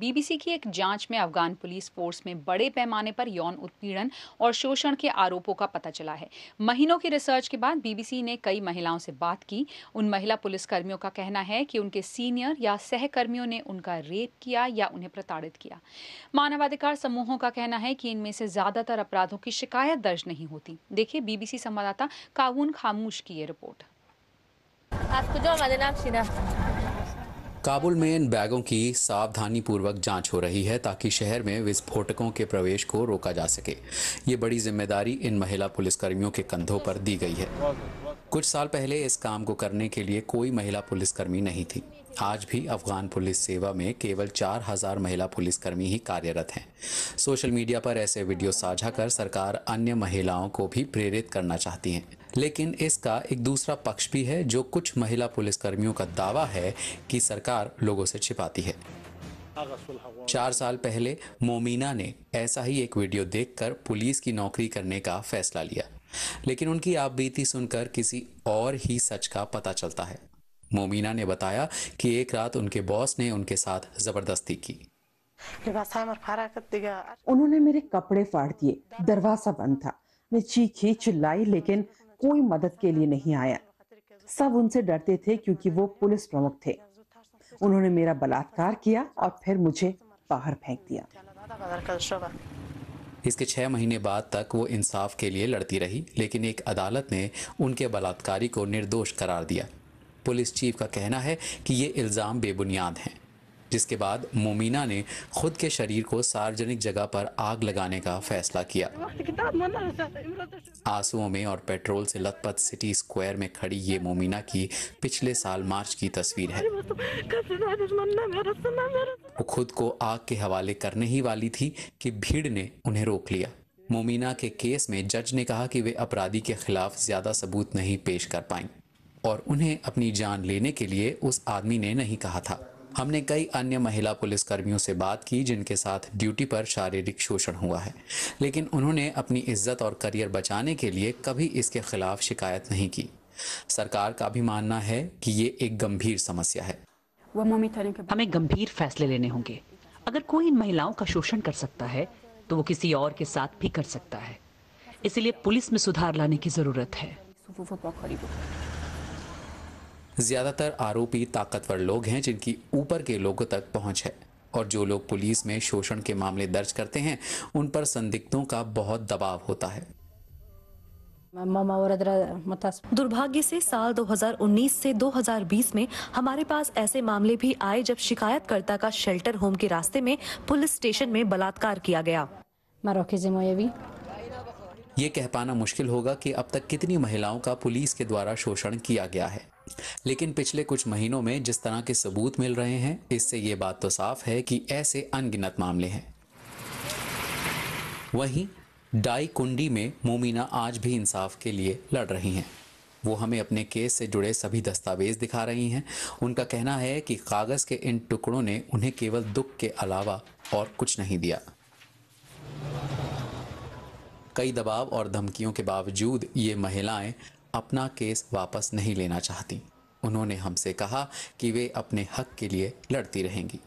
BBC की एक जांच में अफगान पुलिस फोर्स में बड़े पैमाने पर यौन उत्पीड़न और शोषण के आरोपों का पता चला है महीनों की रिसर्च के बाद बीबीसी ने कई महिलाओं से बात की उन महिला पुलिसकर्मियों का कहना है कि उनके सीनियर या सहकर्मियों ने उनका रेप किया या उन्हें प्रताड़ित किया मानवाधिकार समूहों का कहना है कि इनमें से ज्यादातर अपराधों की शिकायत दर्ज नहीं होती देखिए बीबीसी संवाददाता कावून खामोश की ये रिपोर्ट आपको काबुल में इन बैगों की सावधानी पूर्वक जांच हो रही है ताकि शहर में विस्फोटकों के प्रवेश को रोका जा सके ये बड़ी जिम्मेदारी इन महिला पुलिसकर्मियों के कंधों पर दी गई है कुछ साल पहले इस काम को करने के लिए कोई महिला पुलिसकर्मी नहीं थी आज भी अफगान पुलिस सेवा में केवल 4000 महिला पुलिसकर्मी ही कार्यरत हैं सोशल मीडिया पर ऐसे वीडियो साझा कर सरकार अन्य महिलाओं को भी प्रेरित करना चाहती हैं लेकिन इसका एक दूसरा पक्ष भी है जो कुछ महिला पुलिसकर्मियों का दावा है कि सरकार लोगों से छिपाती है चार साल पहले मोमिना ने ऐसा ही एक वीडियो देखकर पुलिस की नौकरी करने का फैसला लिया लेकिन उनकी आप बीती सुनकर किसी और ही सच का पता चलता है मोमिना ने बताया कि एक रात उनके बॉस ने उनके साथ जबरदस्ती की उन्होंने मेरे कपड़े फाड़ दिए दरवाजा बंद था मैं चीखी चिल्लाई लेकिन कोई मदद के लिए नहीं आया सब उनसे डरते थे क्योंकि वो पुलिस प्रमुख थे उन्होंने मेरा बलात्कार किया और फिर मुझे बाहर फेंक दिया इसके छः महीने बाद तक वो इंसाफ के लिए लड़ती रही लेकिन एक अदालत ने उनके बलात्कारी को निर्दोष करार दिया पुलिस चीफ का कहना है कि ये इल्ज़ाम बेबुनियाद हैं जिसके बाद मोमिना ने खुद के शरीर को सार्वजनिक जगह पर आग लगाने का फैसला किया आंसुओं में और पेट्रोल से लथपथ सिटी स्क्वायर में खड़ी ये मोमिना की पिछले साल मार्च की तस्वीर है वो खुद को आग के हवाले करने ही वाली थी कि भीड़ ने उन्हें रोक लिया मोमिना के केस में जज ने कहा कि वे अपराधी के खिलाफ ज़्यादा सबूत नहीं पेश कर पाए और उन्हें अपनी जान लेने के लिए उस आदमी ने नहीं कहा था हमने कई अन्य महिला पुलिसकर्मियों से बात की जिनके साथ ड्यूटी पर शारीरिक शोषण हुआ है लेकिन उन्होंने अपनी इज्जत और करियर बचाने के लिए कभी इसके खिलाफ शिकायत नहीं की सरकार का भी मानना है कि ये एक गंभीर समस्या है हमें गंभीर फैसले लेने होंगे अगर कोई इन महिलाओं का शोषण कर सकता है तो वो किसी और के साथ भी कर सकता है इसलिए पुलिस में सुधार लाने की जरूरत है ज़्यादातर आरोपी ताकतवर लोग हैं जिनकी ऊपर के लोगों तक पहुंच है और जो लोग पुलिस में शोषण के मामले दर्ज करते हैं उन पर संदिग्धों का बहुत दबाव होता है दुर्भाग्य से साल 2019 से 2020 में हमारे पास ऐसे मामले भी आए जब शिकायतकर्ता का शेल्टर होम के रास्ते में पुलिस स्टेशन में बलात्कार किया गया ये कह पाना मुश्किल होगा कि अब तक कितनी महिलाओं का पुलिस के द्वारा शोषण किया गया है लेकिन पिछले कुछ महीनों में जिस तरह के सबूत मिल रहे हैं इससे ये बात तो साफ है कि ऐसे अनगिनत मामले हैं वहीं डाई कुंडी में मोमिना आज भी इंसाफ के लिए लड़ रही हैं वो हमें अपने केस से जुड़े सभी दस्तावेज दिखा रही हैं उनका कहना है कि कागज़ के इन टुकड़ों ने उन्हें केवल दुख के अलावा और कुछ नहीं दिया कई दबाव और धमकियों के बावजूद ये महिलाएं अपना केस वापस नहीं लेना चाहती उन्होंने हमसे कहा कि वे अपने हक के लिए लड़ती रहेंगी